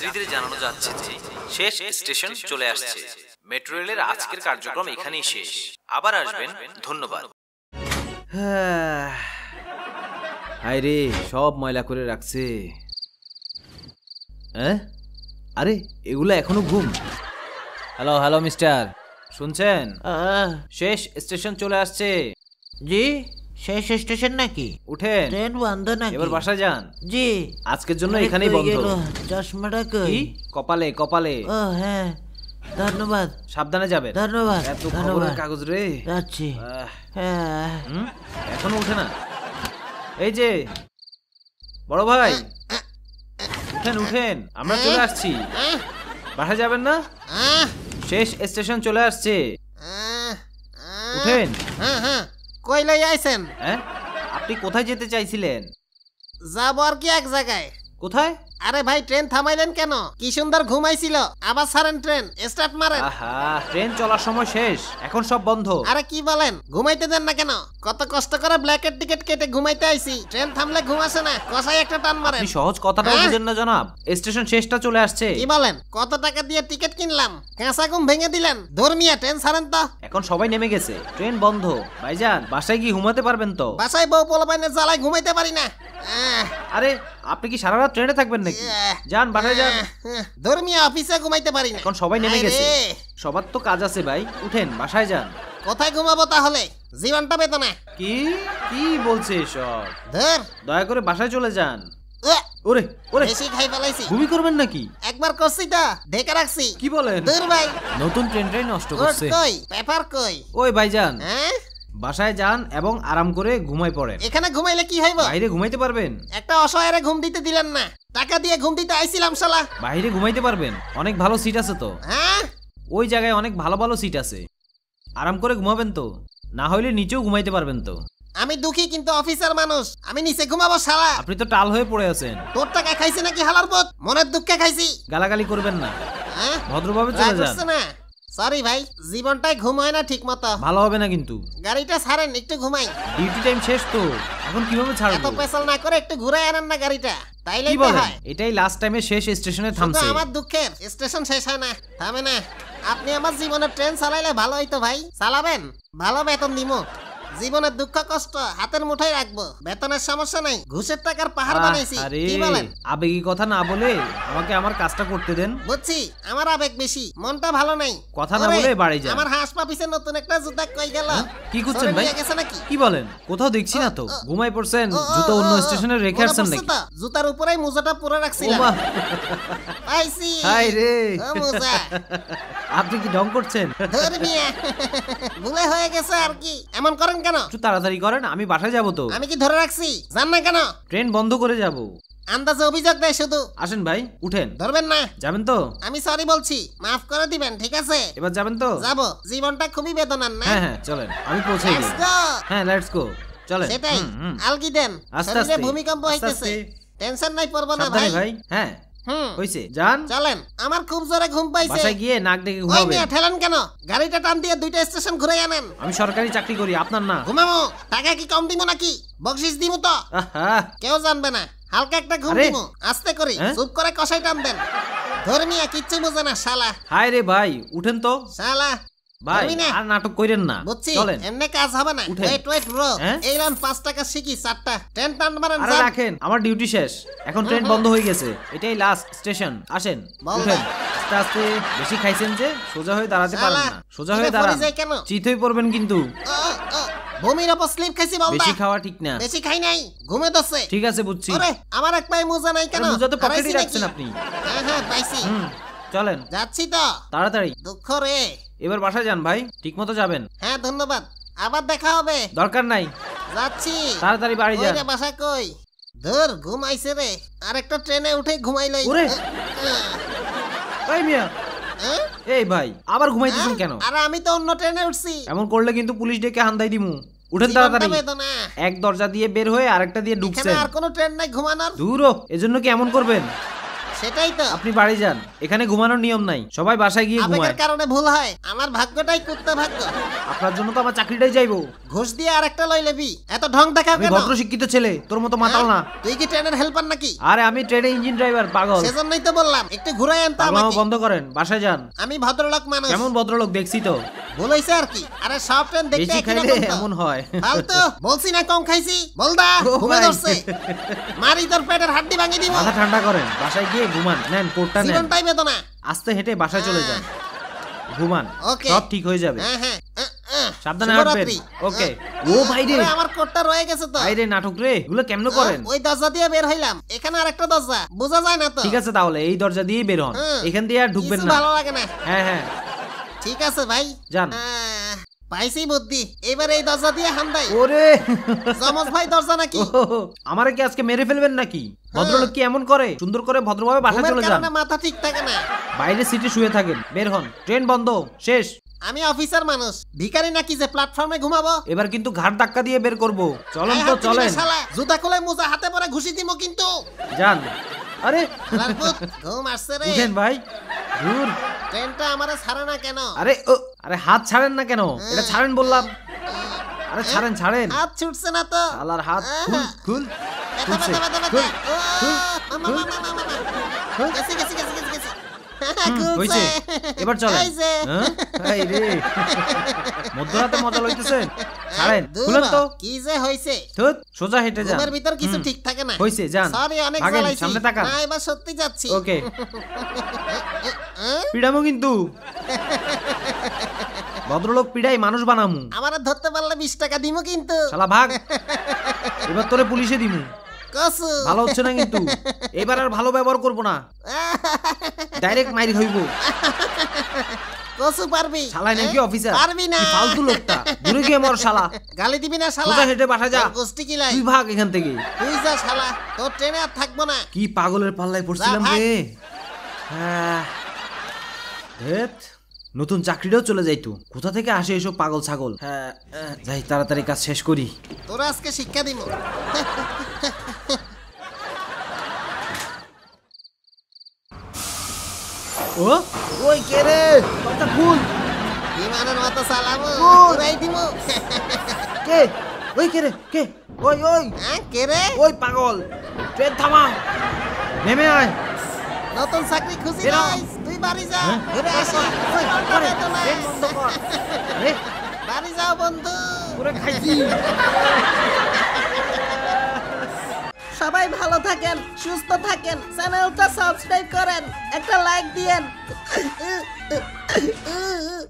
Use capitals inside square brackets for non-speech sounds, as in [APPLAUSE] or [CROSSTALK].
যাত্রীদের জানানো যাচ্ছে যে শেষ স্টেশন চলে আসছে মেট্রো রেলের আজকের কার্যক্রম এখানেই শেষ আবার আসবেন ধন্যবাদ [SIGHS] হায় রে সব ময়লা করে রাখছে হ্যাঁ আরে এগুলো এখনো ঘুম হ্যালো হ্যালো মিস্টার শুনছেন শেষ স্টেশন চলে আসছে জি শেষ স্টেশন নাকি উঠে ট্রেন বন্ধ নাকি এবার বাসায় যান জি আজকের জন্য এখানেই বন্ধ চশমাটা কই কপালে কপালে ও হ্যাঁ ধন্যবাদ সাবধানে যাবে ধন্যবাদ এত খবরের কাগজ রে যাচ্ছি হ্যাঁ। এখনো উঠে না এই যে বড় ভাই উঠেন উঠেন আমরা চলে আসছি বাসা যাবেন না শেষ স্টেশন চলে আসছে উঠেন হ্যাঁ হ্যাঁ কই লই আইছেন হ্যাঁ আপনি কোথায় যেতে চাইছিলেন যাব আর কি এক জায়গায় কোথায় আরে ভাই ট্রেন থামাইলেন কেন কি সুন্দর ঘুমাইছিল আবার সারেন ট্রেন স্টার্ট মারেন ট্রেন চলার সময় শেষ এখন সব বন্ধ আরে কি বলেন ঘুমাইতে দেন না কেন কত কষ্ট করে ব্ল্যাকের টিকিট কেটে ঘুমাইতে আইছি ট্রেন থামলে ঘুম আসে না কষাই একটা টান মারেন সহজ কথাটা হ্যাঁ? বুঝেন না জনাব স্টেশন শেষটা চলে আসছে কি বলেন কত টাকা দিয়ে টিকিট কিনলাম কাঁচা ঘুম ভেঙে দিলেন ধর্মিয়া ট্রেন সারেন তো এখন সবাই নেমে গেছে ট্রেন বন্ধ ভাইজান বাসায় কি ঘুমাতে পারবেন তো বাসায় বউ পোলাপাইনে জ্বালায় ঘুমাইতে পারি না আহ, আরে আপনি কি সারা রাত ট্রেনে থাকবেন নাকি যান বাড়ে যান ধর্মীয় অফিসে ঘুমাইতে পারি না এখন সবাই নেমে গেছে সবার তো কাজ আছে ভাই উঠেন বাসায় যান কোথায় ঘুমাবো তাহলে জীবনটা বেতনা কি কি বলছে এসব ধর দয়া করে বাসায় চলে যান ওরে ওরে বেশি খাই ফেলাইছি ভূমি করবেন নাকি একবার করছি তা ঢেকে রাখছি কি বলেন ধর ভাই নতুন ট্রেন ট্রেন নষ্ট করছে কই পেপার কই ওই ভাইজান হ্যাঁ বাসায় যান এবং আরাম করে ঘুমাই পড়েন এখানে ঘুমাইলে কি হইব বাইরে ঘুমাইতে পারবেন একটা অসহায়রে ঘুম দিতে দিলেন না টাকা দিয়ে ঘুম দিতে আইছিলাম শালা বাইরে ঘুমাইতে পারবেন অনেক ভালো সিট আছে তো হ্যাঁ ওই জায়গায় অনেক ভালো ভালো সিট আছে আরাম করে ঘুমাবেন তো না হইলে নিচেও ঘুমাইতে পারবেন তো আমি দুঃখী কিন্তু অফিসার মানুষ আমি নিচে ঘুমাবো শালা আপনি তো টাল হয়ে পড়ে আছেন তোর টাকা খাইছে নাকি হালার পথ মনের দুঃখে খাইছি গালাগালি করবেন না হ্যাঁ ভদ্রভাবে চলে যান না সরি ভাই জীবনটাই ঘুম হয় না ঠিক মতো ভালো হবে না কিন্তু গাড়িটা ছাড়েন একটু ঘুমাই ডিউটি টাইম শেষ তো এখন কিভাবে ছাড়বো এত পেছাল না করে একটু ঘুরে আনেন না গাড়িটা তাইলেই তো হয় এটাই লাস্ট টাইমে শেষ স্টেশনে থামছে আমার দুঃখের স্টেশন শেষ হয় না থামে না আপনি আমার জীবনের ট্রেন চালাইলে ভালো হইতো ভাই চালাবেন ভালো বেতন দিমো জীবনের দুঃখ কষ্ট হাতের মুঠাই রাখবো বেতনের সমস্যা নাই ঘুষের টাকার পাহাড় বানাইছি কি বলেন আবেগী কথা না বলে আমাকে আমার কাজটা করতে দেন বুঝছি আমার আবেগ বেশি মনটা ভালো নাই কথা না বলে বাড়ি যান আমার হাঁস পাপিসে নতুন একটা জুতা কই গেল হ্যাঁ? কি করছেন ভাই কি বলেন কোথাও দেখছি না তো ঘুমাই পড়ছেন জুতো অন্য স্টেশনে রেখে আসছেন নাকি জুতার উপরেই মোজাটা পরে রাখছিলাম আইছি হাই রে মোজা আপনি কি ঢং করছেন ধর্মিয়া ভুলে হয়ে গেছে আর কি এমন করেন আসলেন কেন একটু তাড়াতাড়ি করেন আমি বাসায় যাবো তো আমি কি ধরে রাখছি যান না কেন ট্রেন বন্ধ করে যাব আন্দাজে অভিযোগ দেয় শুধু আসেন ভাই উঠেন ধরবেন না যাবেন তো আমি সরি বলছি মাফ করে দিবেন ঠিক আছে এবার যাবেন তো যাবো জীবনটা খুবই বেদনার না হ্যাঁ হ্যাঁ চলেন আমি পৌঁছে গেছি হ্যাঁ লেটস গো চলেন সেটাই আলগি দেন আস্তে আস্তে ভূমিকম্প হইতেছে টেনশন নাই পড়বো না ভাই হ্যাঁ যান চলেন আমার খুব জোরে ঘুম পাইছে বাসায় গিয়ে নাক ডেকে ঘুমাবে ওই ঠেলেন কেন গাড়িটা টান দিয়ে দুইটা স্টেশন ঘুরে আনেন আমি সরকারি চাকরি করি আপনার না ঘুমামো টাকা কি কম দিব নাকি বকশিস দিব তো কেউ জানবে না হালকা একটা ঘুম আস্তে করি হ্যাঁ? চুপ করে কষাই টান দেন ধর্মিয়া কিচ্ছু বোঝে না শালা হায় রে ভাই উঠেন তো শালা হ্যাঁ? আমার ডিউটি শেষ এখন ট্রেন হ্যাঁ, বন্ধ হ্যাঁ। হয়ে গেছে এটাই লাস্ট স্টেশন আসেন আস্তে আস্তে বেশি খাইছেন যে সোজা হয়ে দাঁড়াতে পারেন না সোজা হয়ে দাঁড়ান চিত হয়ে পড়বেন কিন্তু ভূমির ওপর স্লিপ খাইছি বাবা বেশি খাওয়া ঠিক না বেশি খাই নাই ঘুমে দছে ঠিক আছে বুঝছি আরে আমার এক পায়ে মোজা নাই কেন মোজা তো পকেটে রাখছেন আপনি হ্যাঁ হ্যাঁ পাইছি চলেন যাচ্ছি তো তাড়াতাড়ি দুঃখ রে এবার বাসায় যান ভাই ঠিক মতো যাবেন হ্যাঁ ধন্যবাদ আবার দেখা হবে দরকার নাই যাচ্ছি তাড়াতাড়ি বাড়ি যান বাসা কই ধর ঘুম আইছে রে একটা ট্রেনে উঠে ঘুমাইলাই ওরে এই মিয়া হ্যাঁ? এই ভাই আবার ঘুমাইতেছেন হ্যাঁ? কেন আরে আমি তো অন্য ট্রেনে উঠছি এমন করলে কিন্তু পুলিশ ডেকে হান্দাই দিমু উঠেন তাড়াতাড়ি এক দরজা দিয়ে বের হয়ে আরেকটা দিয়ে ঢুকছেন আর কোনো ট্রেন নাই ঘুমানোর দূর এজন্য কি এমন করবেন সেটাই তো আপনি বাড়ি যান এখানে ঘুমানোর নিয়ম নাই সবাই বাসায় গিয়ে ঘুমায় আবেগের কারণে ভুল হয় আমার ভাগ্যটাই কুত্তা ভাগ্য আপনার জন্য তো আমার চাকরিটাই যাইবো ঘুষ দিয়ে আরেকটা লই লেবি এত ঢং দেখাও কেন ভদ্র শিক্ষিত ছেলে তোর মতো মাতাল না হ্যাঁ, তুই কি ট্রেনের হেল্পার নাকি আরে আমি ট্রেনের ইঞ্জিন ড্রাইভার পাগল সেজন্যই তো বললাম একটু ঘুরাই আনতে আমাকে বন্ধ করেন বাসায় যান আমি ভদ্রলোক মানুষ কেমন ভদ্রলোক দেখছি তো ভুল হইছে আর কি আরে সব ট্রেন দেখতে বেশি একই রকম এমন হয় ফালতু বলছি না কম খাইছি বলদা ঘুমে ধরছে মারি তোর পেটের হাড্ডি ভাঙি দিব মাথা ঠান্ডা করেন বাসায় গিয়ে ঘুমান নেন কোটটা নেন জীবনটাই বেদনা আস্তে হেঁটে বাসায় চলে যান ঘুমান সব ঠিক হয়ে যাবে হ্যাঁ, হ্যাঁ, সাবধানে হাঁটবেন ওকে ও ভাই রে আমার কোটটা রয়ে গেছে তো ভাই রে নাটক রে গুলো কেমন করেন ওই দরজা দিয়ে বের হইলাম এখানে আরেকটা দরজা বোঝা যায় না তো ঠিক আছে তাহলে এই দরজা দিয়ে বের হন হ্যাঁ। এখান দিয়ে আর ঢুকবেন না ভালো লাগে না হ্যাঁ হ্যাঁ ঠিক আছে ভাই যান পাইছি বুদ্ধি এবারে এই দরজা দিয়ে হান্দাই ওরে জমজ ভাই দরজা নাকি আমারে কি আজকে মেরে ফেলবেন নাকি হ্যাঁ। ভদ্রলোক কি এমন করে সুন্দর করে ভদ্রভাবে বাসা চলে যান মাথা ঠিক থাকে না বাইরে সিটে শুয়ে থাকেন বের হন ট্রেন বন্ধ শেষ আমি অফিসার মানুষ ভিখারি নাকি যে প্ল্যাটফর্মে ঘুমাবো এবার কিন্তু ঘাট ধাক্কা দিয়ে বের করবো চলেন তো চলেন জুতা খুলে মোজা হাতে পরে ঘুষি দিমো কিন্তু যান আরে ঘুম আসছে রে ভাই দূর ট্রেনটা আমারে ছাড়ে না কেন আরে ও আরে হাত ছাড়েন না কেন হ্যাঁ। এটা ছাড়েন বললাম আরে হ্যাঁ, ছাড়েন ছাড়েন হাত ছুটছে না তো আলার হাত হ্যাঁ। খুল খুল এবার [LAUGHS] মধ্যরাতে মজা লইতেছেন তো কি যে হইছে ধুত সোজা হেঁটে যান তোমার ভিতর কিছু ঠিক থাকে না হইছে যান সরি অনেক জ্বালাইছি সামনে তাকান না এবার সত্যি যাচ্ছি ওকে [LAUGHS] কিন্তু ভদ্রলোক পিড়াই মানুষ বানামু আমার ধরতে পারলে বিশ টাকা দিমু কিন্তু শালা ভাগ [LAUGHS] এবার তোরে পুলিশে দিমু ভালো হচ্ছে না কিন্তু এবার আর ভালো ব্যবহার করবো না ডাইরেক্ট [LAUGHS] মাইর হইব কসু পারবি শালা নাকি অফিসার হ্যাঁ? পারবি না ফালতু লোকটা দূরে গিয়ে মর শালা গালি দিবি না শালা হেঁটে বাসা যা গোষ্ঠী কি লাই তুই ভাগ এখান থেকে তুই যা শালা তোর ট্রেনে আর থাকবো না কি পাগলের পাল্লায় পড়ছিলাম রে হ্যাঁ নতুন চাকরিটাও চলে যাইতো কোথা থেকে আসে এসব পাগল ছাগল হ্যাঁ যাই তাড়াতাড়ি কাজ শেষ করি তোরা আজকে শিক্ষা দিব [LAUGHS] ও ওই কে রে কথা ফুল বিমানের মতো সালাম উড়াই দিব কে ওই কে রে কে ওই ওই হ্যাঁ, কে রে ওই পাগল ট্রেন থামা নেমে আয় নতুন চাকরি খুশি নাই তুই বাড়ি যা হ্যাঁ? ঘুরে আসো বাড়ি যাও বন্ধু পুরো খাইছি সবাই ভালো থাকেন সুস্থ থাকেন চ্যানেলটা সাবস্ক্রাইব করেন একটা লাইক দিয়েন